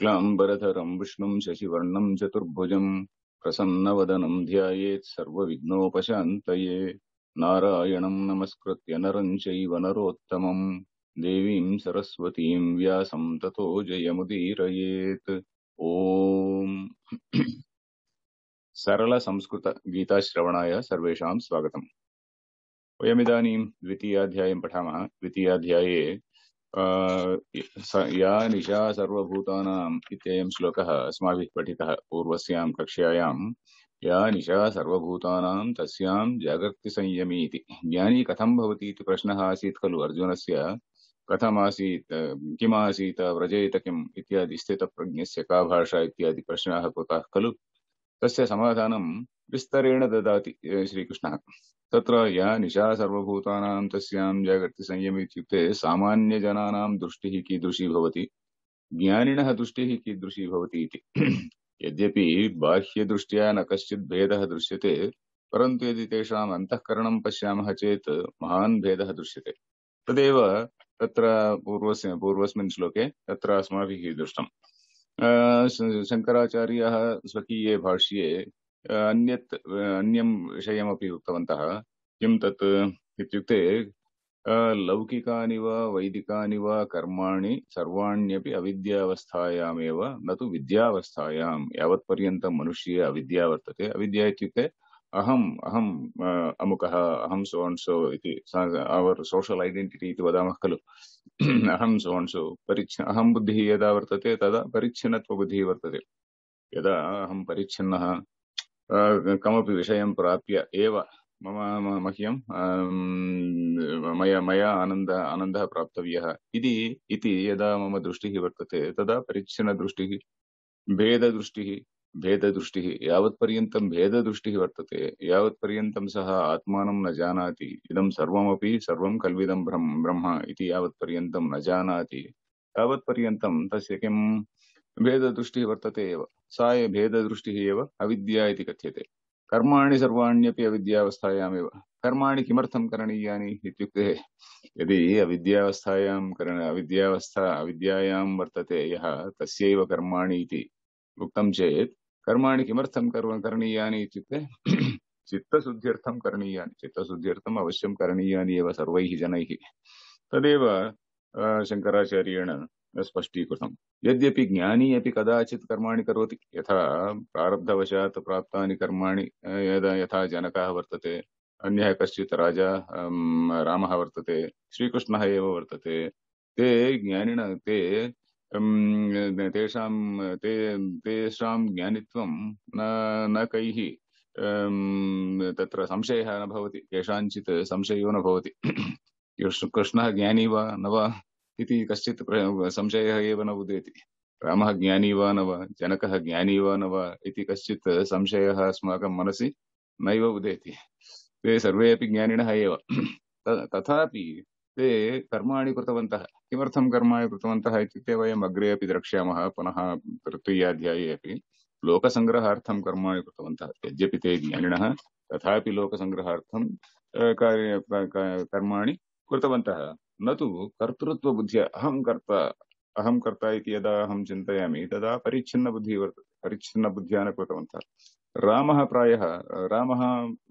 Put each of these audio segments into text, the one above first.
शशिवर्णम् चतुर्भुजम् प्रसन्नवदनम् सर्वविघ्नोपशान्तरायणम् व्यासम् सरलसंस्कृतगीताश्रवणाय सर्वेषाम् स्वागतम् वयमिदानीम् द्वितीयाध्यायम् पठामः द्वितीयाध्याये या निशा सर्वभूतानाम् इत्ययं श्लोकः अस्माभिः पठितः पूर्वस्यां कक्ष्यायां या निशा सर्वभूतानां तस्यां जागर्तिसंयमी ज्ञानी कथं भवति इति प्रश्नः आसीत् खलु अर्जुनस्य कथमासीत् किमासीत् व्रजेत किम् इत्यादि स्थितप्रज्ञस्य का भाषा इत्यादि प्रश्नाः कृताः खलु तस्य समाधानं विस्तरेण ददाति श्रीकृष्णः तत्र या निशा सर्वभूतानां तस्यां जागर्तिसंयमी इत्युक्ते सामान्यजनानां दृष्टिः कीदृशी भवति ज्ञानिणः दृष्टिः कीदृशी भवति इति यद्यपि बाह्यदृष्ट्या न कश्चित् भेदः दृश्यते परन्तु यदि तेषाम् अन्तःकरणं पश्यामः चेत् महान् भेदः दृश्यते तदेव तत्र पूर्वस्य पूर्वस्मिन् श्लोके तत्र अस्माभिः दृष्टम् शङ्कराचार्यः स्वकीये भाष्ये अन्यत् अन्यं विषयमपि उक्तवन्तः किं तत् इत्युक्ते लौकिकानि वा वैदिकानि वा कर्माणि सर्वाण्यपि अविद्यावस्थायामेव न तु विद्यावस्थायां यावत्पर्यन्तं मनुष्ये अविद्या वर्तते अविद्या इत्युक्ते అహం అహం అముకः అహం सो अण्ड् सो इति अवर् सोशल् ऐडेण्टिटि इति वदामः खलु अहं सो अण्ड् सो परिच्छ अहं बुद्धिः यदा वर्तते तदा परिच्छिन्नत्वबुद्धिः वर्तते यदा अहं परिच्छिन्नः कमपि विषयं प्राप्य एव मम मह्यं मया मया आनन्द आनन्दः प्राप्तव्यः इति इति यदा मम दृष्टिः वर्तते तदा परिच्छिन्नदृष्टिः भेददृष्टिः भेददृष्टिः यावत्पर्यन्तं भेददृष्टिः वर्तते यावत्पर्यन्तं सह आत्मा न जानाति इदं सर्वमपि सर्वं कल्विदं ब्रह्म ब्रह्म इति यावत्पर्यन्तं न जानाति तावत्पर्यन्तं तस्य किं भेददृष्टिः वर्तते एव सा भेददृष्टिः एव अविद्या इति कथ्यते कर्माणि सर्वाण्यपि अविद्यावस्थायामेव कर्माणि किमर्थं करणीयानि इत्युक्ते यदि अविद्यावस्थायां करण अविद्यावस्था अविद्यायां वर्तते यः तस्यैव कर्माणि इति उक्तं चेत् कर्माणि किमर्थं कर्म करणीयानि इत्युक्ते चित्तशुद्ध्यर्थं करणीयानि चित्तशुद्ध्यर्थम् अवश्यं करणीयानि एव सर्वैः जनैः तदेव यद्यपि ज्ञानी अभी कदाचित् कर्मा कौती यथा प्रारब्धवशात् प्राप्तानि कर्माणि यदा जनक वर्त वर्तते अन्यः कश्चित् राजा रामः वर्तते श्रीकृष्णः एव ते ज्ञानिन ते तेषां ते तेषां ज्ञानित्वं न न कैः तत्र संशयः न भवति केषाञ्चित् संशयो न भवति कृष्णः ज्ञानी वा न वा इति कश्चित् संशयः एव न उदेति रामः ज्ञानी वा न वा जनकः ज्ञानी वा न वा इति कश्चित् संशयः अस्माकं मनसि नैव उदेति ते सर्वे अपि ज्ञानिनः एव तथापि ते कर्माणि कृतवन्तः किमर्थं कर्माणि कृतवन्तः इत्युक्ते वयम् अग्रे अपि द्रक्ष्यामः पुनः तृतीयाध्याये अपि लोकसङ्ग्रहार्थं कर्माणि कृतवन्तः यद्यपि ते ज्ञानिनः तथापि लोकसङ्ग्रहार्थं कार्य कर्माणि कृतवन्तः न तु कर्तृत्वबुद्ध्या अहं कर्ता अहं कर्ता इति यदा अहं चिन्तयामि तदा परिच्छिन्नबुद्धिः वर्तते परिच्छिन्नबुद्ध्या न कृतवन्तः रामः प्रायः रामः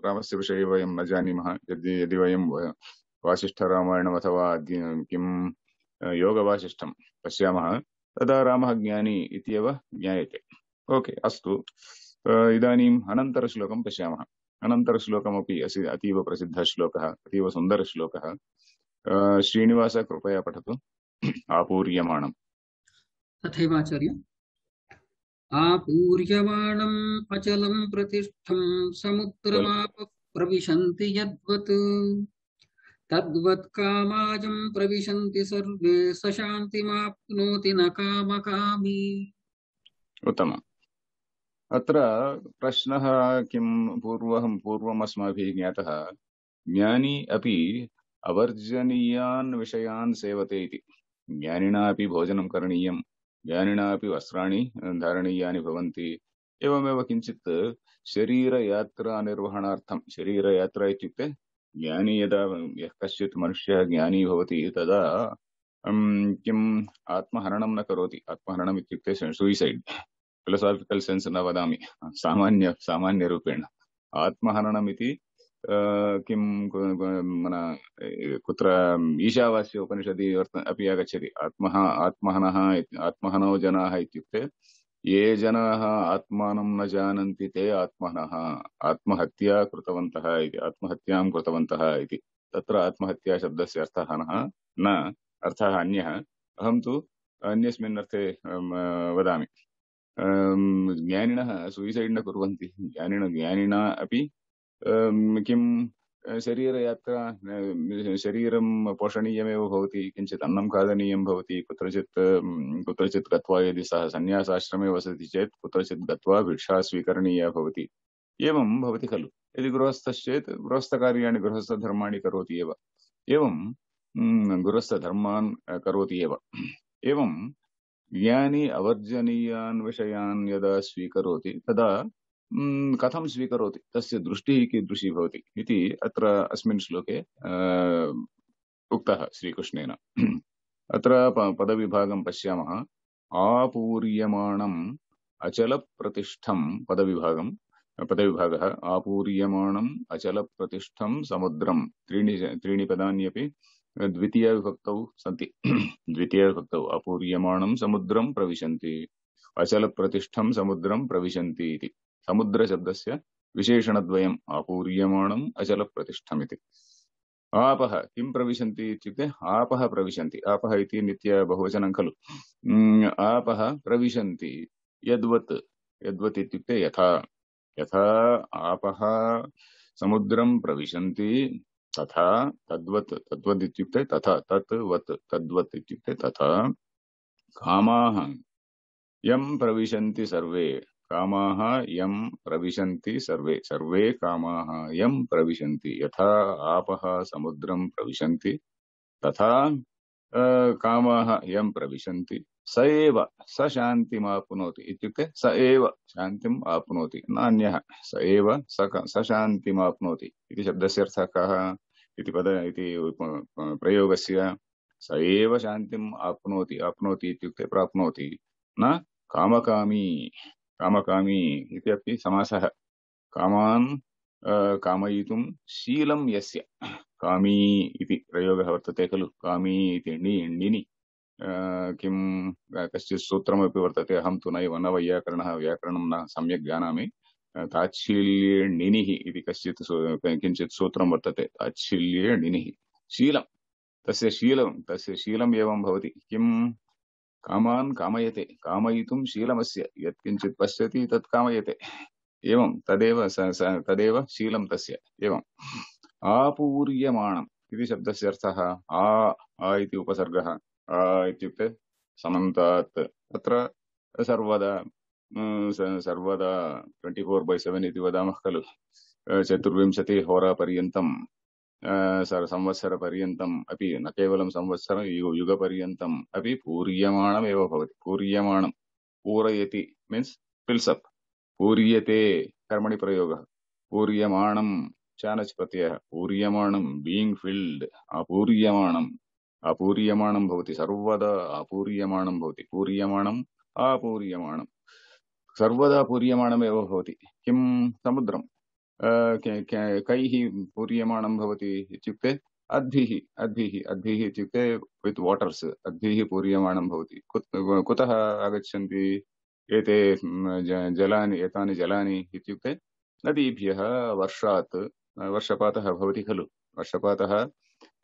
रामस्य विषये वयं न जानीमः यदि यदि वयं वासिष्ठरामायणम् अथवा किं योगवासिष्ठं पश्यामः तदा रामः ज्ञानी इत्येव ज्ञायते ओके अस्तु इदानीम् अनन्तरश्लोकं पश्यामः अनन्तरश्लोकमपि असि अतीव प्रसिद्धः श्लोकः अतीव सुन्दरश्लोकः श्रीनिवास कृपया पठतु आपूर्यमाणम् तथैवाचार्य आपूर्यमाणम् अचलं प्रतिष्ठं समुद्रमाप प्रविशन्ति यद्वत् तद्वत्कामाजं प्रविशन्ति सर्वे सशान्तिमाप्नोति न कामकामी उत्तम अत्र प्रश्नः किं पूर्वहं पूर्वम् अस्माभिः ज्ञातः ज्ञानी अपि अवर्जनीयान् विषयान् सेवते इति ज्ञानिना अपि भोजनं करणीयं ज्ञानिना अपि वस्त्राणि धारणीयानि भवन्ति एवमेव किञ्चित् शरीरयात्रानिर्वहणार्थं शरीरयात्रा इत्युक्ते ज्ञानी यदा यः कश्चित् मनुष्यः ज्ञानी भवति तदा किम् आत्महरणं न करोति आत्महरणम् इत्युक्ते सुयिसैड् फिलोसाफिकल् सेन्स् न वदामि सामान्य सामान्यरूपेण आत्महरणमिति किं मन कुत्र ईशावास्य उपनिषदि वर्त अपि आगच्छति आत्मः आत्महनः आत्महनो जनाः इत्युक्ते ये जनाः आत्मानं न जानन्ति ते आत्म आत्महत्या कृतवंत आत्महत्या कृतवंत कृतवन्तः इति तत्र आत्महत्याशब्दस्य अर्थः न अर्थ अन्यः अहम तो अन्यस्मिन् वादा अं, वदामि अं, ज्ञानिनः न कुरानी ज्ञानिन ज्ञानिना अपि अं, किं शरीरयात्रा शरीरं पोषणीयमेव भवति होती अन्नं खादनीयं भवति कुत्रचित् कुत्रचित् गत्वा यदि सः सन्न्यासाश्रमे वसति चेत् कुत्रचित् गत्वा भिक्षा स्वीकरणीया भवति एवं भवति खलु यदि गृहस्थश्चेत् गृहस्थकार्याणि गृहस्थधर्माणि करोति एव एवं गृहस्थधर्मान् करोति एव एवं ज्ञानी अवर्जनीयान् विषयान् यदा स्वीकरोति तदा कथम स्वीकरोति तस्य दृष्टिः कीदृशी भवति इति अत्र अस्मिन् श्लोके उक्तः श्रीकृष्णेन अत्र पदविभागं पश्यामः आपूर्यमाणम् अचलप्रतिष्ठं पदविभागं पदविभागः आपूर्यमाणम् अचलप्रतिष्ठं समुद्रं त्रीणि त्रीणि पदान्यपि द्वितीयविभक्तौ सन्ति द्वितीयविभक्तौ अपूर्यमाणं समुद्रं प्रविशन्ति अचलप्रतिष्ठं समुद्रं प्रविशन्ति इति సముద్ర సముద్రశబ్దస్య విశేషణద్వయం ఆపూర్యమాణం అచల ప్రతిష్టమితి ఆపహ కిం ప్రవిశంతి ఇత్యుక్తే ఆపహ ప్రవిశంతి ఆపహ ఇది నిత్య బహువచనం ఖలు ఆపహ ప్రవిశంతి యద్వత్ యద్వత్ ఇత్యుక్తే యథా యథా ఆపహ సముద్రం ప్రవిశంతి తథా తద్వత్ తద్వత్ ఇత్యుక్తే తథా తత్ వత్ తద్వత్ ఇత్యుక్తే తథా కామాహం ఎం ప్రవిశంతి సర్వే कामाः यम प्रविशन्ति सर्वे सर्वे कामाः यम प्रविशन्ति यथा आपः समुद्रं प्रविशन्ति तथा कामाः यम प्रविशन्ति स एव स शान्तिमाप्नोति इत्युक्ते स एव शान्तिम् आप्नोति नान्यः स एव स शान्तिमाप्नोति इति शब्दस्य अर्थः कः इति पद इति प्रयोगस्य स एव शान्तिम् आप्नोति आप्नोति इत्युक्ते प्राप्नोति न कामकामी कामकामी इति अपि समासः कामान् कामयितुं शीलं यस्य कामी इति प्रयोगः वर्तते खलु कामी इति एण्डि एण्डिनि किं कश्चित् सूत्रमपि वर्तते अहं तु नैव न वैयाकरणः व्याकरणं न सम्यक् जानामि ताच्छील्ये इति कश्चित् किञ्चित् सूत्रं वर्तते ताच्छील्ये शीलं तस्य शीलं तस्य शीलम् एवं भवति किं कामान् कामयते कामयितुं शीलमस्य यत्किञ्चित् पश्यति तत् कामयते एवं तदेव तदेव शीलं तस्य एवम् आपूर्यमाणम् इति शब्दस्य अर्थः आ आ इति उपसर्गः आ इत्युक्ते समन्तात् तत्र सर्वदा सर्वदा ट्वेण्टि फोर् बै सेवेन् इति वदामः खलु चतुर्विंशतिहोरापर्यन्तं सर संवत्सरपर्यन्तम् अपि न केवलं संवत्सरं यु युगपर्यन्तम् अपि पूर्यमाणमेव भवति पूर्यमाणं पूरयति मीन्स् फिल्सप् पूर्यते कर्मणि प्रयोगः पूर्यमाणं चानच् प्रत्ययः पूर्यमाणं बीङ्ग् फिल्ड् अपूर्यमाणम् अपूर्यमाणं भवति सर्वदा अपूर्यमाणं भवति पूर्यमाणम् अपूर्यमाणं सर्वदा पूर्यमाणमेव भवति किं समुद्रं कैः पूर्यमाणं भवति इत्युक्ते अद्भिः अद्भिः अद्भिः इत्युक्ते वित् वाटर्स् अद्भिः पूर्यमाणं भवति कुतः आगच्छन्ति एते जलानि एतानि जलानि इत्युक्ते नदीभ्यः वर्षात् वर्षपातः भवति खलु वर्षपातः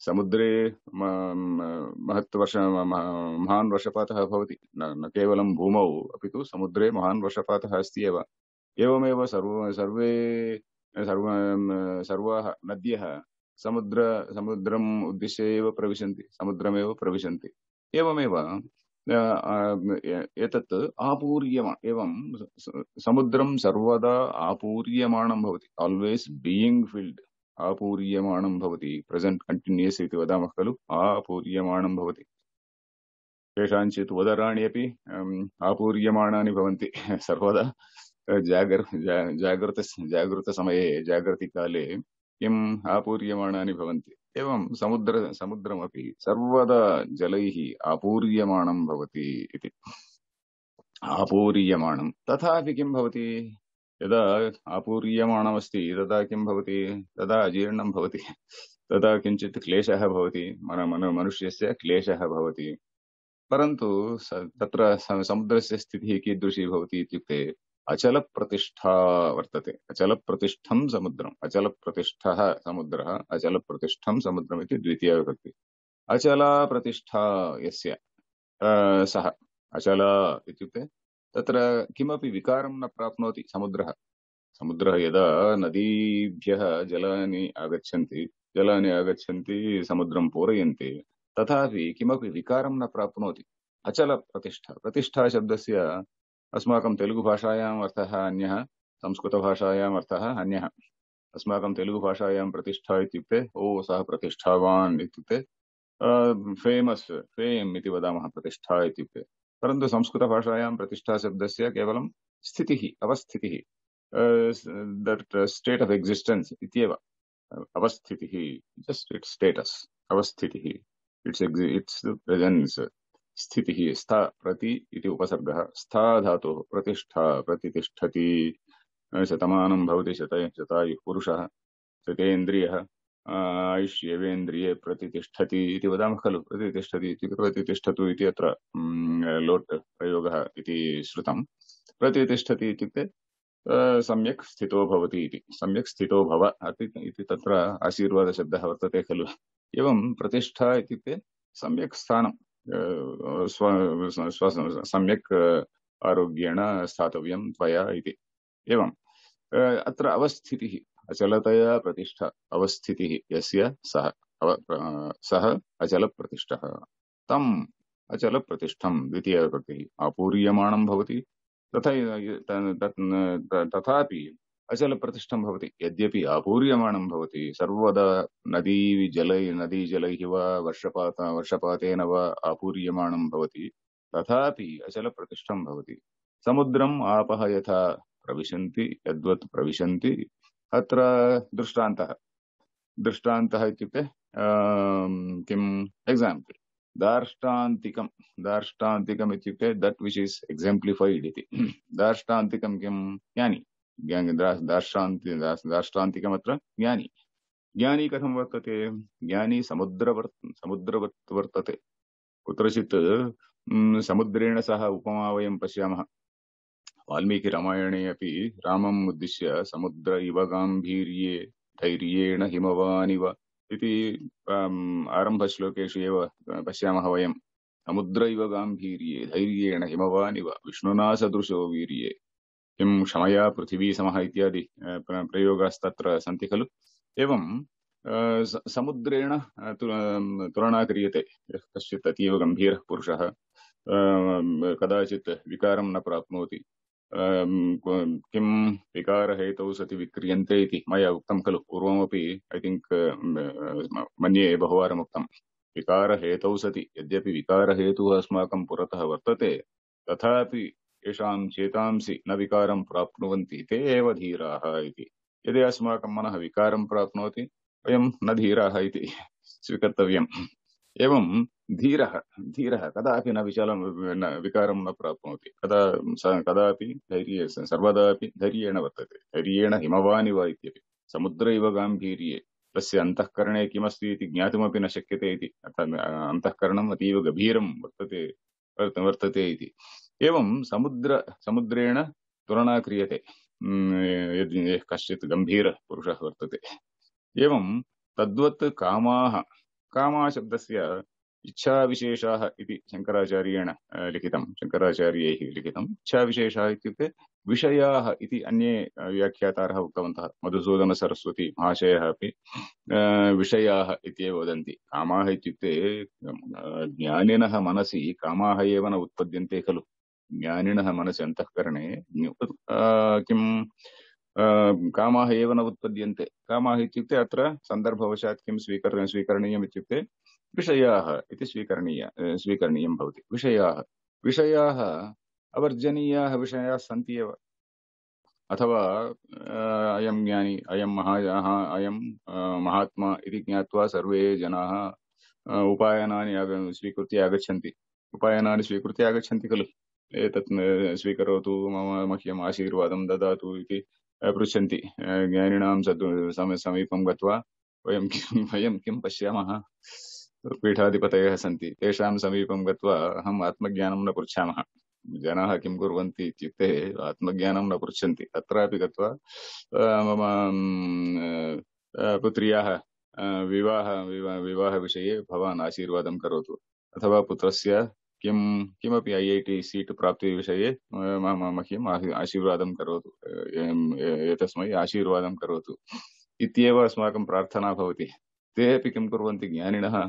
समुद्रे महत् वर्ष महान् वर्षपातः भवति न न केवलं भूमौ अपि तु समुद्रे महान् वर्षपातः अस्ति एव एवमेव सर्व सर्वे सर्व अं, सर्वाः नद्यः समुद्र समुद्रम् उद्दिश्य एव प्रविशन्ति समुद्रमेव प्रविशन्ति एवमेव एतत् आपूर्यमा एवं समुद्रं सर्वदा आपूर्यमाणं भवति आल्वेस् बीयिङ्ग् फिल्ड् आपूर्यमाणं भवति प्रसेण्ट् कण्टिन्यूस् इति वदामः खलु आपूर्यमाणं भवति केषाञ्चित् उदराणि अपि आपूर्यमाणानि भवन्ति सर्वदा जागर् जा जागृत जागृतसमये जागृतिकाले किम् आपूर्यमाणानि भवन्ति एवं समुद्र समुद्रमपि सर्वदा जलैः आपूर्यमाणं भवति इति आपूर्यमाणं तथापि किं भवति यदा आपूर्यमाणमस्ति तदा किं भवति तदा अजीर्णं भवति तदा किञ्चित् क्लेशः भवति मन मन मनुष्यस्य क्लेशः भवति परन्तु तत्र समुद्रस्य स्थितिः कीदृशी भवति इत्युक्ते అచల ప్రతిష్ట వర్తతే అచల ప్రతిష్టం సముద్రం అచల ప్రతిష్ట సముద్ర అచల ప్రతిష్టం సముద్రం ఇది ద్వితీయ విభక్తి అచల ప్రతిష్ట యస్య సహ అచల ఇత్యుక్తే తత్ర కిమపి వికారం న ప్రాప్నోతి సముద్ర సముద్ర యదా నదీభ్య జలాన్ని ఆగచ్చంతి జలాన్ని ఆగచ్చంతి సముద్రం పూరయంతి తథాపి కిమపి వికారం న ప్రాప్నోతి అచల ప్రతిష్ట प्रतिष्ठा శబ్దస్య अस्माकं तेलुगुभाषायाम् अर्थः अन्यः संस्कृतभाषायाम् अर्थः अन्यः अस्माकं तेलुगुभाषायां प्रतिष्ठा इत्युक्ते ओ सः प्रतिष्ठावान् इत्युक्ते फेमस् फेम् इति वदामः प्रतिष्ठा इत्युक्ते परन्तु संस्कृतभाषायां प्रतिष्ठाशब्दस्य केवलं स्थितिः अवस्थितिः दट् स्टेट् आफ् एक्सिस्टेन्स् इत्येव अवस्थितिः जस्ट् इट्स् स्टेटस् अवस्थितिः इट्स् एक्सि इट्स् प्रेजेन्स् स्थितिः स्थ प्रति उपसर्ग उपसर्गः स्था धातुः प्रतिष्ठा प्रतितिष्ठति शतमानं भवति शत शतायुः पुरुषः शतेन्द्रियः आयुष्येवेन्द्रिये प्रतितिष्ठति इति वदामः खलु प्रतिष्ठति इति प्रतितिष्ठतु इति अत्र लोट् प्रयोगः इति श्रुतं प्रतितिष्ठति इत्युक्ते सम्यक् स्थितो भवति इति सम्यक् स्थितो भव इति तत्र आशीर्वादशब्दः वर्तते खलु एवं प्रतिष्ठा इत्युक्ते सम्यक् स्थानं सम्यक् आरोग्येण स्थातव्यं त्वया इति एवम् अत्र अवस्थितिः अचलतया प्रतिष्ठा अवस्थितिः यस्य सः सः अचलप्रतिष्ठः तम् अचलप्रतिष्ठं द्वितीयविभक्तिः आपूर्यमाणं भवति तथा तथापि अचलप्रतिष्ठं भवति यद्यपि अपूर्यमाणं भवति सर्वदा नदी जलै नदीजलैः वा वर्षपात वर्षपातेन वा आपूर्यमाणं भवति तथापि अचलप्रतिष्ठं भवति समुद्रम् आपः यथा प्रविशन्ति यद्वत् प्रविशन्ति अत्र दृष्टान्तः दृष्टान्तः इत्युक्ते किम् एक्साम्पल् दार्ष्टान्तिकं दार्ष्टान्तिकम् इत्युक्ते दट् विच् इस् एक्सेम्प्लिफैड् इति दार्ष्टान्तिकं किं यानि दार्शान्ति दार्ष्टान्तिकः अत्र ज्ञानी ज्ञानी कथं वर्तते ज्ञानी समुद्रवर् समुद्रवत् वर्तते कुत्रचित् समुद्रेण सह उपमा वयं पश्यामः वाल्मीकिरामायणे अपि रामम् उद्दिश्य समुद्र इव गाम्भीर्ये धैर्येण हिमवानिव इति आरम्भश्लोकेषु एव पश्यामः वयं समुद्र इव गाम्भीर्ये धैर्येण हिमवानिव विष्णुना वीर्ये किं क्षमया पृथिवी समः इत्यादि प्रयोगास्तत्र सन्ति खलु एवं समुद्रेण तुलना क्रियते यः कश्चित् अतीव गम्भीरः पुरुषः कदाचित् विकारं न प्राप्नोति किं विकारहेतौ सति विक्रियन्ते इति मया उक्तं खलु पूर्वमपि ऐ थिङ्क् मन्ये बहुवारम् बहुवारमुक्तं विकारहेतौ सति यद्यपि विकारहेतुः अस्माकं पुरतः वर्तते तथापि येषां चेतांसि न विकार प्राप्नुवन्ति ते एव धीराः यदि अस्माकं मन विकार प्राप्नोति वयं न धीरा इति स्वीकर्तव्यम् एवं धीरः धीरः कदापि न विचालं न न प्राप्नोति कदा कदापि धैर्ये सर्वदापि धैर्येण वर्तते धैर्येण हिमवानिव इत्यपि समुद्र इव गाम्भीर्ये तस्य अन्तःकरणे किमस्ति इति न शक्य इति अतीव गभीरं वर्तते वर्तते एवं समुद्र समुद्रेण तुलना क्रियते यदि यः कश्चित् गम्भीरपुरुषः वर्तते एवं तद्वत् कामाः इच्छा इच्छाविशेषाः इति शङ्कराचार्येण लिखितं शङ्कराचार्यैः इच्छा इच्छाविशेषाः इत्युक्ते विषयाः इति अन्ये व्याख्यातारः उक्तवन्तः मधुसूदनसरस्वती महाशयः अपि विषयाः इत्येव वदन्ति कामाः इत्युक्ते ज्ञानिनः मनसि कामाः एव न उत्पद्यन्ते खलु ज्ञानिणः मनस्यन्तःकरणे अंतकरणे कामाः काम न उत्पद्य काम अंदर्भवशा अत्र सन्दर्भवशात् किं स्वीकर स्वीकरणीयम् स्वीकरणीय विषया विषया अवर्जनीय विषया सी अथवा अयम ज्ञानी अयम महाजा अयम महात्मा इति सर्वे जना उपायनानि स्वीकृत आगछति आगच्छन्ति स्वीकृत आगछति खलु एतत् स्वीकरोतु मम मह्यम् आशीर्वादं ददातु इति पृच्छन्ति ज्ञानिणां सद् समीपं गत्वा वयं किं वयं किं पश्यामः पीठाधिपतयः सन्ति तेषां समीपं गत्वा अहम् आत्मज्ञानं न पृच्छामः जनाः किं कुर्वन्ति इत्युक्ते आत्मज्ञानं न पृच्छन्ति अत्रापि गत्वा मम पुत्र्याः विवाह विवाहविषये भवान् आशीर्वादं करोतु अथवा पुत्रस्य किं किमपि ऐ ऐ टि सीट् प्राप्तिविषये मह्यम् आशीर्वादं करोतु एतस्मै आशीर्वादं करोतु इत्येव अस्माकं प्रार्थना भवति ते अपि किं कुर्वन्ति ज्ञानिनः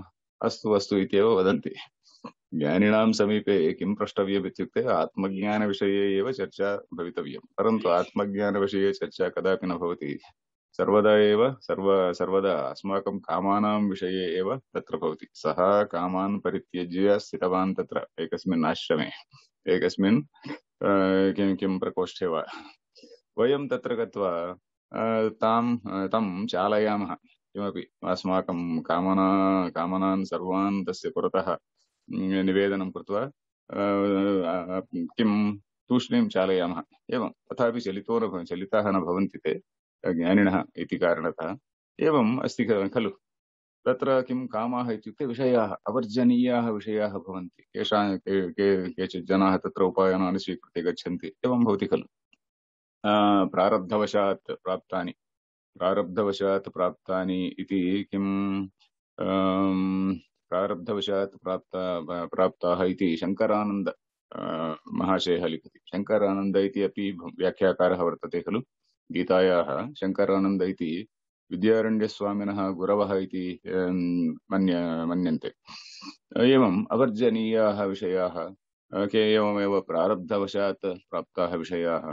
अस्तु अस्तु इत्येव वदन्ति ज्ञानिनां समीपे किं प्रष्टव्यम् इत्युक्ते आत्मज्ञानविषये एव चर्चा भवितव्यं परन्तु आत्मज्ञानविषये चर्चा कदापि न भवति सर्वदा एव सर्व सर्वदा अस्माकं कामानां विषये एव तत्र भवति सः कामान् परित्यज्य स्थितवान् तत्र एकस्मिन् आश्रमे एकस्मिन् किं किं प्रकोष्ठे वा वयं तत्र गत्वा तां तं चालयामः किमपि अस्माकं कामना कामनान् सर्वान् तस्य पुरतः निवेदनं कृत्वा किं तूष्णीं चालयामः एवं तथापि चलितो न चलिताः न भवन्ति ते ज्ञानिनः इति कारणतः एवम् अस्ति खलु तत्र किं कामाः इत्युक्ते विषयाः अवर्जनीयाः विषयाः भवन्ति केषा के केचित् जनाः तत्र उपायनानि स्वीकृत्य गच्छन्ति एवं भवति खलु प्रारब्धवशात् प्राप्तानि प्रारब्धवशात् प्राप्तानि इति किं प्रारब्धवशात् प्राप्ता प्राप्ताः इति शङ्करानन्द महाशयः लिखति शङ्करानन्द इति अपि व्याख्याकारः वर्तते खलु गीतायाः शङ्करानन्द इति विद्यारण्यस्वामिनः गुरवः इति मन्य मन्यन्ते एवम् अवर्जनीयाः विषयाः के एवमेव प्रारब्धवशात् प्राप्ताः विषयाः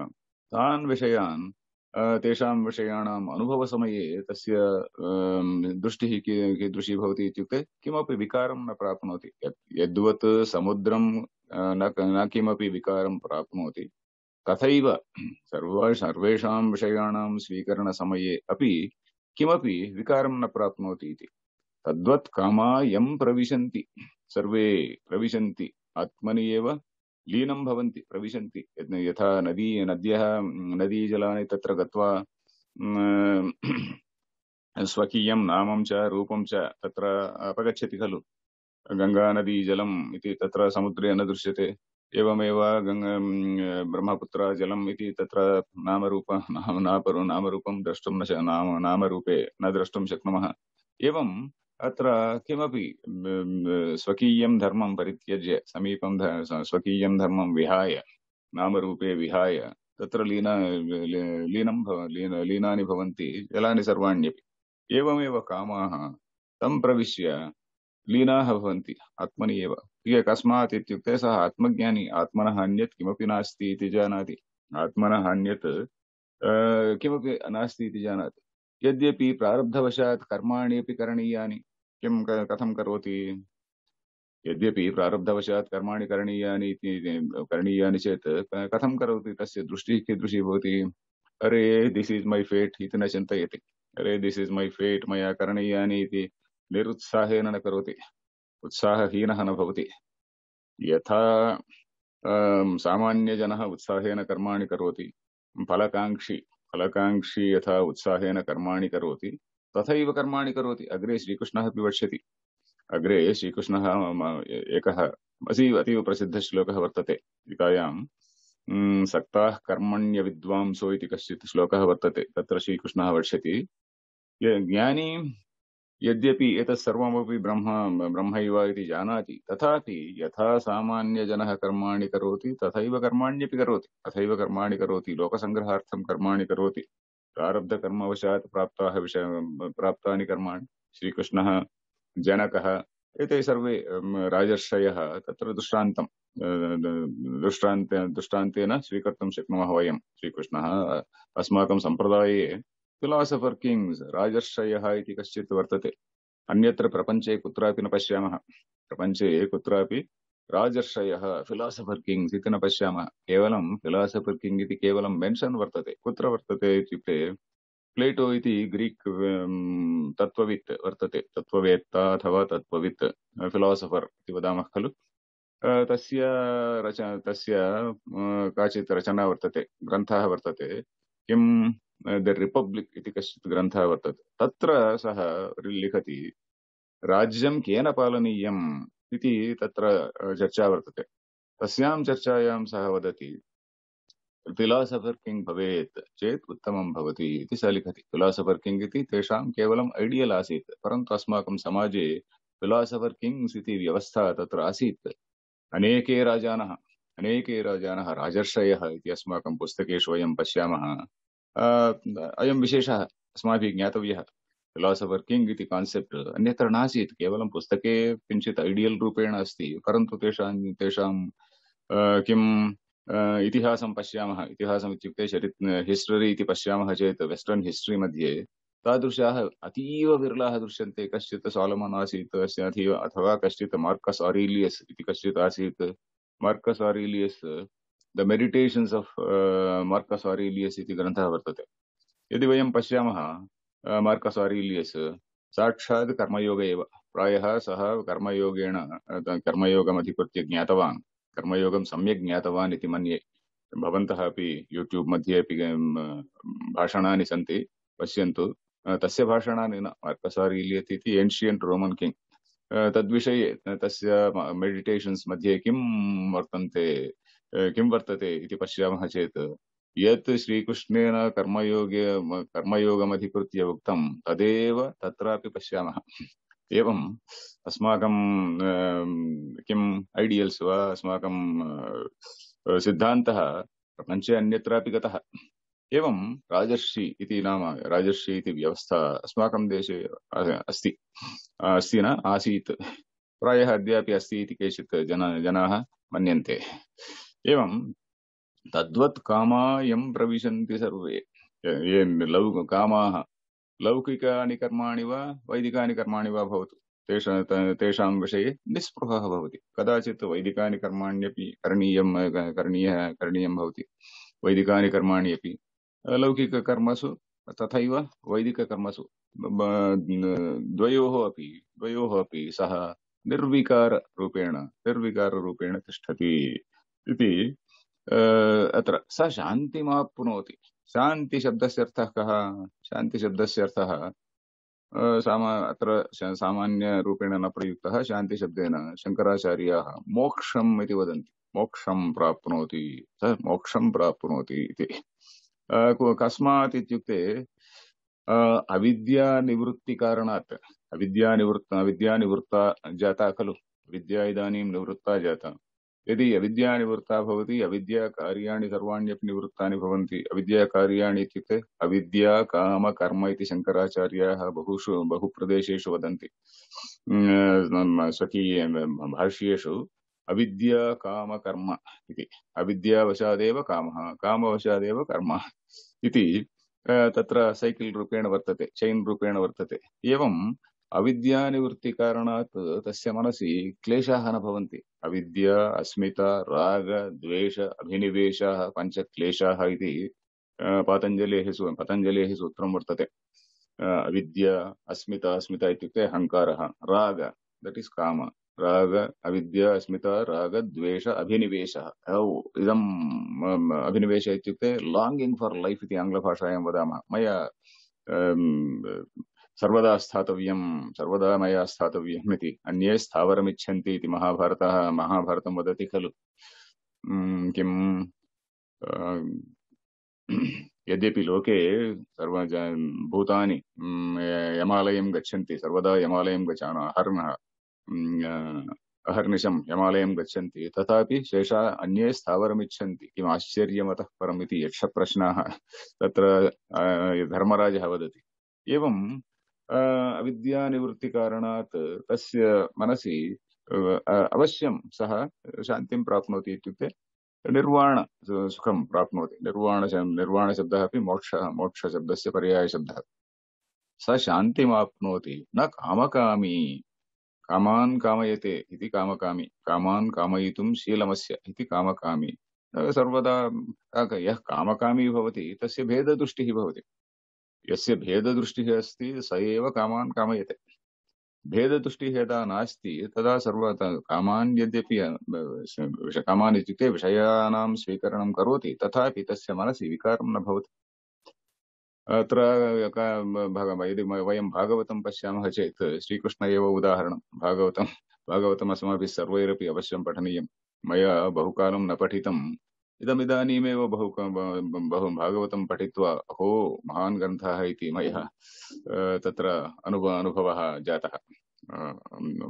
तान् विषयान् तेषां विषयाणाम् अनुभवसमये तस्य दृष्टिः कीदृशी भवति इत्युक्ते किमपि विकारं न प्राप्नोति यद्वत् समुद्रं न न किमपि विकारं प्राप्नोति तथैव सर्व सर्वेषां विषयाणां स्वीकरणसमये अपि किमपि विकारं न प्राप्नोति इति तद्वत् कामा प्रविशन्ति सर्वे प्रविशन्ति आत्मनि एव लीनं भवन्ति प्रविशन्ति यथा नदी नद्यः नदीजलानि तत्र गत्वा स्वकीयं नामं च रूपं च तत्र अपगच्छति खलु गङ्गानदीजलम् इति तत्र समुद्रे न दृश्यते एवमेव गङ्ग ब्रह्मपुत्र जलम् इति तत्र नामरूप नाम नापरु नामरूपं द्रष्टुं न नाम नामरूपे न द्रष्टुं शक्नुमः एवम् अत्र किमपि स्वकीयं धर्मं परित्यज्य समीपं स्वकीयं धर्मं विहाय नामरूपे विहाय तत्र लीना लीनं भव लीन लीनानि भवन्ति जलानि सर्वाण्यपि एवमेव कामाः तं प्रविश्य लीनाः भवन्ति आत्मनि एव यस्मात् सह सः आत्मज्ञानी आत्मन अन्यत् किमपि नास्ति इति जानाति आत्मनः अन्यत् किमपि नास्ति इति जानाति यद्यपि प्रारब्धवशात् कर्माणि अपि करणीयानि किं कथं करोति यद्यपि प्रारब्धवशात् कर्माणि करणीयानि इति करणीयानि चेत् कथं करोति तस्य दृष्टिः कीदृशी भवति अरे दिस् इस् मै फेट् इति न चिन्तयति अरे दिस् इस् मै फेट् मया करणीयानि इति निरुत्साहेन न करोति उत्साहहीनः न भवति यथा अं, सामान्यजनः उत्साहेन फलकांक्षी करोति फलकाङ्क्षी फलकाङ्क्षी यथा उत्साहेन कर्माणि करोति तथैव कर्माणि करोति अग्रे श्रीकृष्ण पिबष्यति अतीव श्रीकृष्णः एकः असीव अतीवप्रसिद्धश्लोकः वर्तते गीतायां सक्ताः कर्मण्यविद्वांसो इति कश्चित् श्लोकः वर्तते तत्र श्रीकृष्णः ज्ञानी यद्यपि एतत् सर्वमपि ब्रह्म ब्रह्मैव इति जानाति तथापि यथा सामान्यजनः कर्माणि करोति तथैव कर्माण्यपि करोति तथैव कर्माणि करोति लोकसङ्ग्रहार्थं कर्माणि करोति प्रारब्धकर्मवशात् प्राप्ताः विषय प्राप्तानि कर्माणि श्रीकृष्णः जनकः एते सर्वे अं, राजर्षयः तत्र दृष्टान्तं दृष्टान्ते दृष्टान्तेन स्वीकर्तुं शक्नुमः वयं श्रीकृष्णः अस्माकं सम्प्रदाये फिलासफर किङ्ग्स् राजर्षयः इति कश्चित् वर्तते अन्यत्र प्रपंचे कुत्रापि न पश्यामः प्रपञ्चे कुत्रापि राजर्षयः फिलासफर् किङ्ग्स् इति न पश्यामः केवलं फिलासफर् किङ्ग् इति केवलं मेन्शन् वर्तते कुत्र वर्तते इत्युक्ते प्लेटो इति ग्रीक् तत्त्ववित् वर्तते तत्त्ववेत्ता अथवा तत्त्ववित् फिलासफर् इति वदामः खलु तस्य रच तस्य काचित् रचना वर्तते ग्रन्थः वर्तते किं द रिपब्लिक् इति कश्चित् ग्रन्थः वर्तते तत्र सः लिखति राज्यं केन पालनीयम् इति तत्र चर्चा वर्तते तस्यां चर्चायां सः वदति फिलासफर् किङ्ग् भवेत् चेत् उत्तमं भवति इति सः लिखति फिलासफर् किङ्ग् इति तेषां केवलम् ऐडियल् आसीत् परन्तु अस्माकं समाजे फिलासफर् किङ्ग्स् इति व्यवस्था तत्र आसीत् अनेके राजानः अनेके राजानः राजर्षयः इति अस्माकं पुस्तकेषु वयं पश्यामः अयं विशेषः अस्माभिः ज्ञातव्यः फिलासफर् किङ्ग् इति कान्सेप्ट् अन्यत्र नासीत् केवलं पुस्तके किञ्चित् ऐडियल् रूपेण अस्ति परन्तु तेषां तेषां किम् इतिहासं पश्यामः इतिहासम् इत्युक्ते चरि हिस्टरि इति पश्यामः चेत् वेस्टर्न् मध्ये तादृशाः अतीव विरलाः दृश्यन्ते कश्चित् सालमन् आसीत् अथवा कश्चित् मार्कस् आरीलियस् इति कश्चित् आसीत् Marcus Aurelius the meditations of Marcus Aurelius इति ग्रन्थः वर्तते यदि वयं पश्यामः मार्कस् uh, आरीलियस् साक्षात् कर्मयोग एव प्रायः सः कर्मयोगेण uh, कर्मयोगमधिकृत्य ज्ञातवान् कर्मयोगं सम्यक् ज्ञातवान् इति मन्ये भवन्तः अपि यूट्यूब् मध्ये अपि um, भाषणानि सन्ति पश्यन्तु uh, तस्य भाषणानि न मार्कस् आरीलियस् इति एन्शियण्ट् रोमन् किङ्ग् तद्विषये तस्य मेडिटेशन्स् मध्ये किं वर्तन्ते किं वर्तते इति पश्यामः चेत् यत् श्रीकृष्णेन कर्मयोगे कर्मयोगमधिकृत्य उक्तं तदेव तत्रापि पश्यामः एवम् अस्माकं किम् ऐडियल्स् वा अस्माकं सिद्धान्तः प्रपञ्चे अन्यत्रापि गतः एवं राजर्षि इति नाम राजर्षि इति व्यवस्था अस्माकं देशे अस्ति अस्ति न आसीत् प्रायः अद्यापि अस्ति इति केचित् जना जनाः मन्यन्ते एवं तद्वत् कामायं प्रविशन्ति सर्वे ये लौ कामाः लौकिकानि कर्माणि वा वैदिकानि कर्माणि वा भवतु तेषां तेषां विषये निःस्पृहः भवति कदाचित् वैदिकानि कर्माण्यपि करणीयं करणीयः करणीयं भवति वैदिकानि कर्माणि अपि लौकिककर्मसु तथैव वैदिककर्मसु द्वयोः अपि द्वयोः अपि सः निर्विकाररूपेण निर्विकाररूपेण तिष्ठति इति अत्र स शान्तिमाप्नोति शान्तिशब्दस्य अर्थः कः शान्तिशब्दस्य अर्थः सामा अत्र सामान्यरूपेण न प्रयुक्तः शान्तिशब्देन शङ्कराचार्याः मोक्षम् इति वदन्ति मोक्षं प्राप्नोति स मोक्षं प्राप्नोति इति कस्मात् इत्युक्ते अविद्यानिवृत्तिकारणात् अविद्यानिवृत्त अविद्यानिवृत्ता जाता खलु विद्या इदानीं निवृत्ता जाता यदि अविद्यानिवृत्ता भवति अविद्याकार्याणि सर्वाण्यपि निवृत्तानि भवन्ति अविद्याकार्याणि इत्युक्ते अविद्या काम कर्म इति शङ्कराचार्याः बहुषु बहुप्रदेशेषु वदन्ति स्वकीय भाष्येषु अविद्या काम कर्म इति अविद्यावशादेव कामः कामवशादेव कर्म इति तत्र सैकिल् रूपेण वर्तते चैन् रूपेण वर्तते एवं कारण तस्य मनसि क्लेशाः न भवन्ति अविद्या अस्मिता राग द्वेष अभिनिवेशाः क्लेशाः इति पतञ्जलेः सु पतञ्जलेः सूत्रं वर्तते अविद्या अस्मिता अस्मिता इत्युक्ते अहङ्कारः राग दट् इस् काम राग अविद्या अस्मिता राग द्वेष अभिनिवेशः इदम् अभिनिवेशः इत्युक्ते लाङ्गिङ्ग् फार् लैफ् इति आङ्ग्लभाषायां वदामः मया सर्वदा स्थातव्यं सर्वदा मया स्थातव्यमिति अन्ये स्थावरमिच्छन्ति इति महाभारतः महाभारतं वदति खलु किं यद्यपि लोके सर्व भूतानि यमालयं गच्छन्ति सर्वदा यमालयं गच्छामः अहर्नः अहर्निशं यमालयं गच्छन्ति तथापि शेषा अन्ये स्थावरमिच्छन्ति किम् आश्चर्यमतः परमिति यक्षप्रश्नाः तत्र धर्मराजः वदति एवं अविद्यावृत्ति तस्य मनसि अवश्यं सः शान्तिं सुखम इत्युक्ते निर्वाण सुखं प्राप्नोति निर्वाण निर्वाणशब्दः अपि मोक्षः मोक्षशब्दस्य पर्यायशब्दः स शान्तिमाप्नोति न कामकामी कामान् कामयते इति कामकामी कामान् कामयितुं शीलमस्य इति कामकामी सर्वदा यः कामी भवति तस्य भेददृष्टिः भवति यस्य भेददृष्टिः अस्ति स एव कामान् कामयते भेददृष्टिः यदा नास्ति तदा सर्व कामान् यद्यपि कामान् इत्युक्ते विषयाणां स्वीकरणं करोति तथापि तस्य मनसि विकारं न भवति अत्र यदि वयं भागवतं पश्यामः चेत् श्रीकृष्ण एव उदाहरणं भागवतं भागवतम् अस्माभिः सर्वैरपि अवश्यं पठनीयं मया बहुकालं न पठितं इदमिदानीमेव बहु बहु भागवत पठित्वा अहो महान् ग्रन्थः इति मया तत्र अनुभव अनुभवः जातः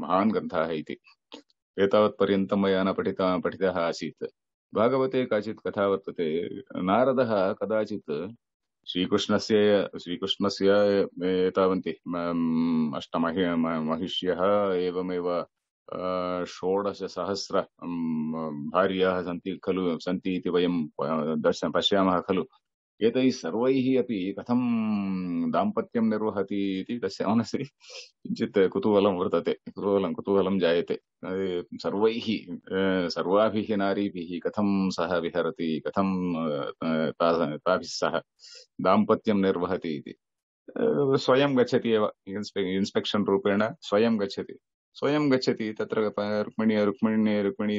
महान् ग्रन्थः इति एतावत्पर्यन्तं मया न पठिता पठितः आसीत् भागवते काचित् कथा वर्तते नारदः कदाचित् श्रीकृष्णस्य श्रीकृष्णस्य एतावन्ति अष्टमहि महिष्यः एवमेव षोडशसहस्र भार्याः सन्ति खलु सन्ति इति वयं दर्शन पश्यामः खलु एतैः सर्वैः अपि कथं दाम्पत्यं निर्वहति इति तस्य मनसि किञ्चित् कुतूहलं वर्तते कुतूहलं कुतूहलं जायते सर्वैः सर्वाभिः नारीभिः कथं सः विहरति कथं ताभिः सह दाम्पत्यं निर्वहति इति स्वयं गच्छति एव इन्स्पे इन्स्पेक्षन् रूपेण स्वयं गच्छति स्वयं गच्छति तत्र रुक्मिणी रुक्मिणी रुक्मिणी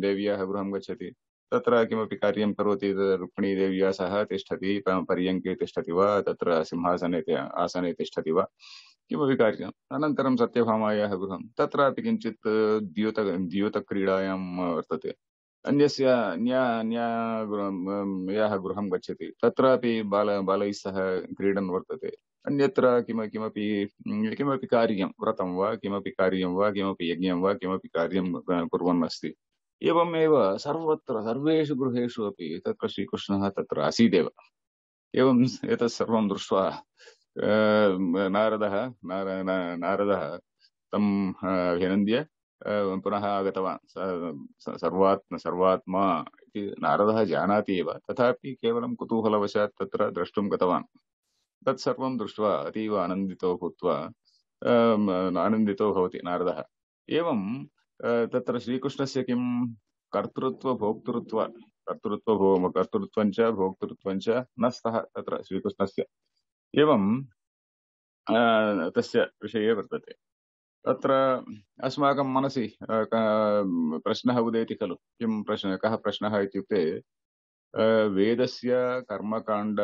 देव्याः गृहं गच्छति तत्र किमपि कार्यं करोति रुक्मिणी देव्या सह तिष्ठति पर्यङ्के तिष्ठति वा तत्र सिंहासने आसने तिष्ठति वा किमपि कार्यम् अनन्तरं सत्यभामायाः गृहं तत्रापि किञ्चित् द्यूत द्यूतक्रीडायां वर्तते अन्यस्य अन्या अन्या याः गृहं गच्छति तत्रापि बाल बालैः सह क्रीडन् वर्तते अन्यत्र किम किमपि किमपि कार्यं व्रतं वा किमपि कार्यं वा किमपि यज्ञं वा किमपि कार्यं कुर्वन् एवमेव सर्वत्र सर्वेषु गृहेषु अपि तत्र श्रीकृष्णः तत्र आसीदेव एवम् एतत् सर्वं दृष्ट्वा नारदः नार नारदः तम् अभिनन्द्य पुनः आगतवान् सर्वात्म सर्वात्मा इति नारदः जानाति एव तथापि केवलं कुतूहलवशात् तत्र द्रष्टुं गतवान् तत्सर्वं दृष्ट्वा अतीव आनन्दितो भूत्वा आनन्दितो भवति नारदः एवं तत्र श्रीकृष्णस्य किं कर्तृत्वभोक्तृत्व कर्तृत्वभो कर्तृत्वञ्च भोक्तृत्वञ्च न स्तः तत्र श्रीकृष्णस्य एवं तस्य विषये वर्तते तत्र अस्माकं मनसि प्रश्नः उदेति खलु किं प्रश्न कः प्रश्नः इत्युक्ते वेदस्य कर्मकाण्ड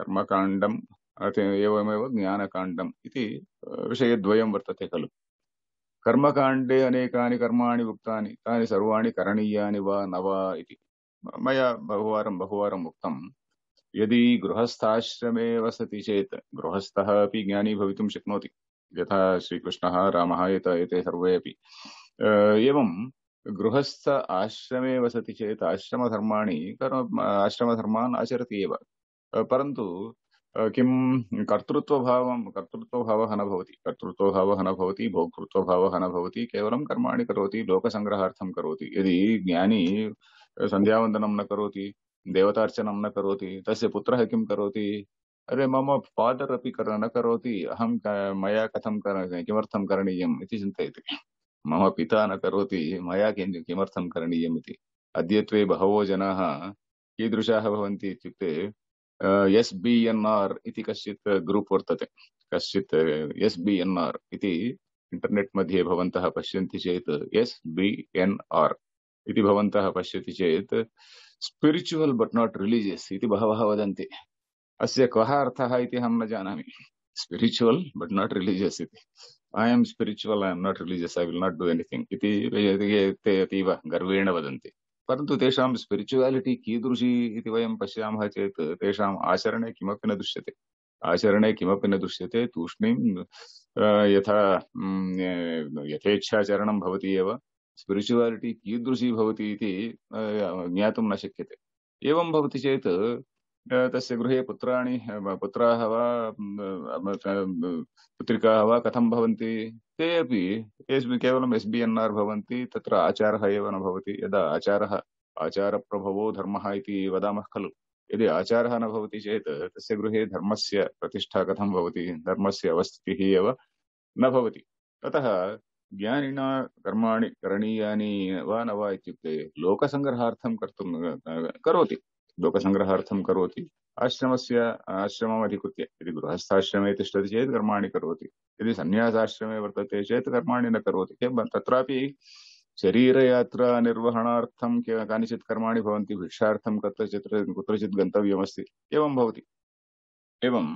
कर्मकाण्डं अतः एवमेव ज्ञानकाण्डम् इति विषयद्वयं वर्तते खलु कर्मकाण्डे अनेकानि कर्माणि उक्तानि तानि सर्वाणि करणीयानि वा न वा इति मया बहुवारं बहुवारम् उक्तं यदि गृहस्थाश्रमे वसति चेत् गृहस्थः अपि ज्ञानी भवितुं शक्नोति यथा श्रीकृष्णः रामः यत एते सर्वे अपि एवं गृहस्थ आश्रमे वसति चेत् आश्रमधर्माणि कर्म आश्रमधर्मान् आचरति एव परन्तु किं कर्तृत्वभावं कर्तृत्वभावः न भवति कर्तृत्वभावः न भवति भोक्तृत्वभावः न भवति केवलं कर्माणि करोति लोकसङ्ग्रहार्थं करोति यदि ज्ञानी सन्ध्यावन्दनं न करोति देवतार्चनं न करोति तस्य पुत्रः किं करोति अरे मम फादर् अपि कर न करोति अहं मया कथं कर किमर्थं करणीयम् इति चिन्तयति मम पिता न करोति मया किं किमर्थं करणीयम् इति अद्यत्वे बहवो जनाः कीदृशाः भवन्ति इत्युक्ते एस् बि एन् आर् इति कश्चित् ग्रूप् वर्तते कश्चित् एस् बि एन् आर् इति इण्टर्नेट् मध्ये भवन्तः पश्यन्ति चेत् एस् बि एन् आर् इति भवन्तः पश्यति चेत् स्पिरिचुवल् बट् नाट् रिलीजियस् इति बहवः वदन्ति अस्य कः अर्थः इति अहं न जानामि स्पिरिचुवल् बट् नाट् रिलीजियस् इति I am spiritual I am not religious I will not do anything इति ते अतीव गर्वेण वदन्ति परन्तु तेषां स्पिरिचुवालिटि कीदृशी इति वयं पश्यामः चेत् तेषाम् आचरणे किमपि न दृश्यते आचरणे किमपि न दृश्यते तूष्णीं यथा यथेच्छाचरणं भवति एव स्पिरिचुवालिटि कीदृशी भवति इति ज्ञातुं न शक्यते एवं भवति चेत् तस्य गृहे पुत्राणि पुत्राः वा पुत्रिकाः वा कथं भवन्ति ते अपि एस् केवलम् एस् बि एन् आर् भवन्ति तत्र आचारः एव न भवति यदा आचारः आचारप्रभवो धर्मः इति वदामः खलु यदि आचारः न भवति चेत् तस्य गृहे धर्मस्य प्रतिष्ठा कथं भवति धर्मस्य अवस्थितिः एव न भवति अतः ज्ञानिना कर्माणि करणीयानि वा न वा इत्युक्ते लोकसङ्ग्रहार्थं कर्तुं करोति लोकसङ्ग्रहार्थं करोति आश्रमस्य से आश्रम यदि गृहस्थाश्रमे तिष्ठति चेत् कर्माणि करोति यदि सन्न्यासाश्रमे वर्तते चेत् कर्माणि न करोति तत्रापि शरीरयात्रा कानिचित् कर्माणि भवन्ति भिक्षार्थं कत्रचित् कुत्रचित् गन्तव्यमस्ति एवं भवति एवं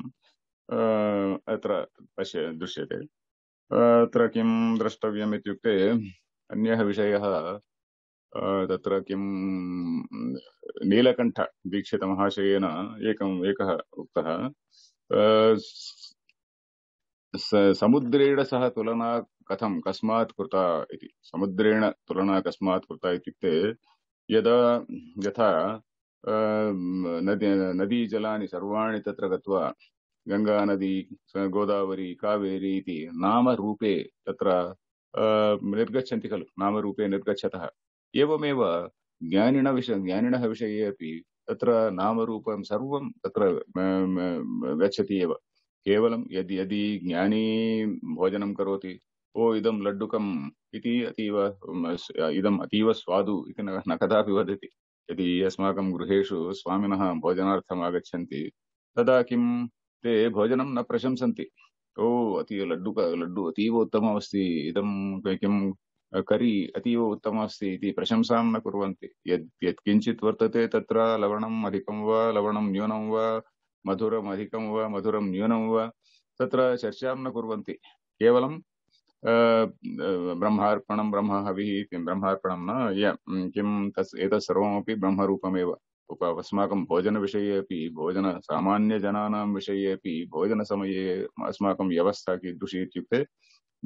अत्र पश्य दृश्यते अत्र किं द्रष्टव्यम् इत्युक्ते अन्यः विषयः तत्र किं नीलकण्ठदीक्षितमहाशयेन एकम् एकः उक्तः समुद्रेण सह तुलना कथं कस्मात् कृता इति समुद्रेण तुलना कस्मात् कृता इत्युक्ते यदा यथा नदी नदीजलानि सर्वाणि तत्र गत्वा गङ्गानदी गोदावरी कावेरी इति नामरूपे तत्र निर्गच्छन्ति खलु नामरूपे निर्गच्छतः एवमेव ज्ञानिण विषय ज्ञानिणः विषये अपि तत्र नामरूपं सर्वं तत्र गच्छति एव केवलं यदि यदि ज्ञानी भोजनं करोति ओ इदं लड्डुकम् इति अतीव इदम् अतीव स्वादु इति न कदापि वदति यदि अस्माकं गृहेषु स्वामिनः भोजनार्थम् आगच्छन्ति तदा किं ते भोजनं न प्रशंसन्ति ओ अतीव लड्डुक लड्डु अतीव उत्तममस्ति इदं किं करी अतीव उत्तम अस्त प्रशंसा न कुर्वन्ति यद् यत्किञ्चित् वर्तते तत्र लवणम् लवण न्यून लवणं न्यूनं वा मधुरम् अधिकं वा मधुरं न्यूनं वा तत्र चर्चां न कुर्वन्ति केवलं ब्रह्मार्पणं ब्रह्महविः ब्रह्मार्पणं न किं तस् एतत् सर्वमपि ब्रह्मरूपमेव उप अस्माकं भोजनविषये अपि भोजन सामान्यजनानां विषये अपि भोजनसमये अस्माकं व्यवस्था कीदृशी इत्युक्ते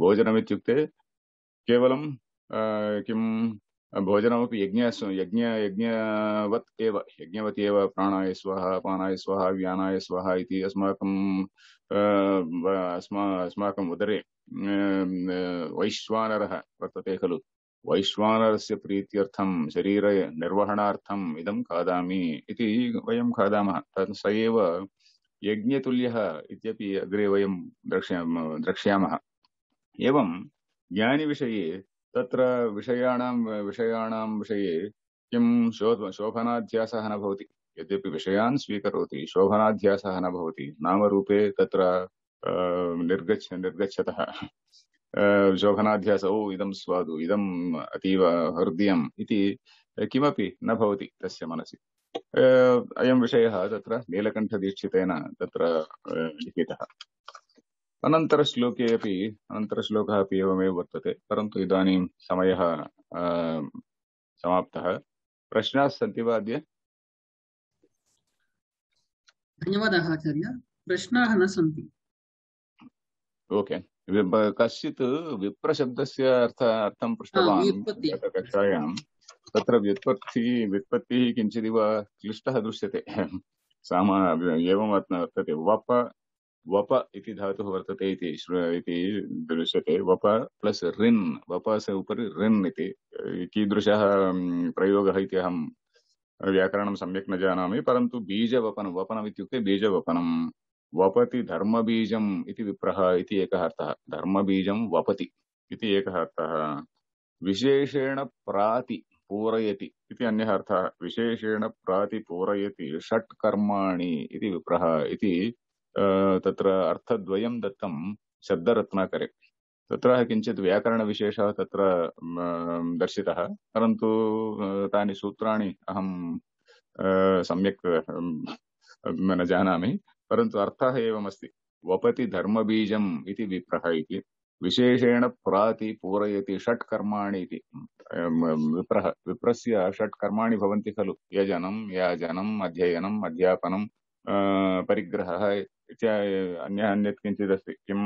भोजनमित्युक्ते केवलं किं भोजनमपि यज्ञ यज्ञ यज्ञवत् एव यज्ञवत् प्राणाय स्वाहा अपानाय स्वाहा व्यानाय स्वाहा इति अस्माकं अस्मा अस्माकम् उदरे वैश्वानरः वर्तते खलु वैश्वानरस्य प्रीत्यर्थं शरीरनिर्वहणार्थम् इदं खादामि इति वयं खादामः स एव यज्ञतुल्यः इत्यपि अग्रे वयं द्रक्ष्या द्रक्ष्यामः एवं ज्ञानिविषये तत्र विषयाणां विषयाण विषये किं शो शोभनाध्यास न यद्य विषयान स्वीको शोभनाध्यास नवती नाम भवति नामरूपे तत्र निर्गच्छ शोभनाध्यास ओ इदम स्वादु इदम अतीव हृदय कि नवती तर मनसी तस्य विषय अयं विषयः तत्र नीलकण्ठदीक्षितेन अनन्तरश्लोके अनश्लोक अनन्तरश्लोकः अपि एवमेव वर्तते परंतु इदानीं समयः समाप्तः प्रश्नाः सन्ति वा अद्य धन्यवादाः आचार्य प्रश्नाः न सन्ति ओके कश्चित् विप्रशब्दस्य अर्थ अर्थं पृष्टवान् कक्षायां तत्र व्युत्पत्तिः व्युत्पत्तिः किञ्चिदिव क्लिष्टः दृश्यते सामा वर्तते वप वप इति धातु वर्तते इति इति दृश्यते वप प्लस् रिन् वपस्य उपरि रिन् इति कीदृशः प्रयोगः इति अहं व्याकरणं सम्यक् न जानामि परन्तु बीजवपनं वपनम् इत्युक्ते बीजवपनं वपति धर्मबीजम् इति विप्रः इति एकः अर्थः धर्मबीजं वपति इति एकः अर्थः विशेषेण प्राति पूरयति इति अन्यः अर्थः विशेषेण प्राति पूरयति कर्माणि इति विप्रः इति तत्र अर्थद्वयं दत्तं शब्दरत्नाकरे तत्र किञ्चित् व्याकरणविशेषः तत्र दर्शितः परन्तु तानि सूत्राणि अहं सम्यक् न जानामि परन्तु अर्थः एवमस्ति वपति धर्मबीजम् इति विप्रः इति विशेषेण प्राति पूरयति षट् कर्माणि इति विप्रः विप्रस्य षट् कर्माणि भवन्ति खलु यजनं याजनम् अध्ययनम् अध्यापनं परिग्रहः अन्य अन्यत् किञ्चिदस्ति किं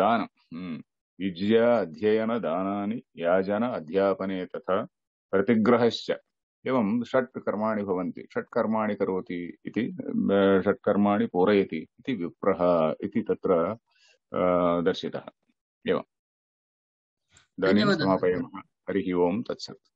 दानं युज्या अध्ययनदानानि याजन अध्यापने तथा प्रतिग्रहश्च एवं षट् कर्माणि भवन्ति षट् कर्माणि करोति इति षट् कर्माणि पूरयति इति विप्रः इति तत्र दर्शितः एवं इदानीं समापयामः हरिः ओं तत्सत्